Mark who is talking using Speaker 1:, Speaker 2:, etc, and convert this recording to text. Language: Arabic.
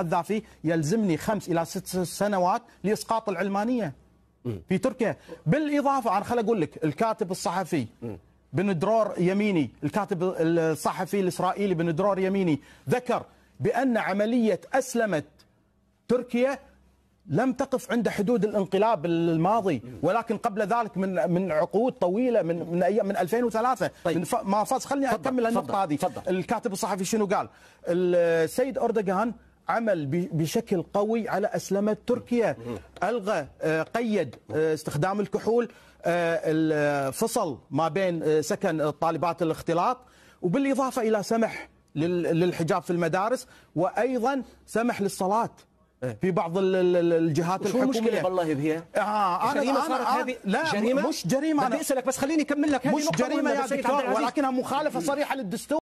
Speaker 1: القذافي يلزمني خمس إلى ست سنوات لإسقاط العلمانية في تركيا بالإضافة أنا خل أقول لك الكاتب الصحفي بن درور يميني الكاتب الصحفي الإسرائيلي بن درور يميني ذكر بأن عملية أسلمت تركيا لم تقف عند حدود الانقلاب الماضي ولكن قبل ذلك من من عقود طويله من من ايام من 2003 طيب. من ما فاز خليني اكمل النقطه هذه الكاتب الصحفي شنو قال السيد اردوغان عمل بشكل قوي على أسلمة تركيا ألغى آه، قيد آه، استخدام الكحول آه، فصل ما بين سكن طالبات الاختلاط وبالإضافة إلى سمح للحجاب في المدارس وأيضا سمح للصلاة في بعض الجهات الحكوميه شو المشكله بالله بها آه أنا جريمه أنا صارت هذه لا جريمه مش جريمه انا بدي اسالك بس خليني اكمل لك مش جريمه يا دكتور ولكنها مخالفه صريحه للدستور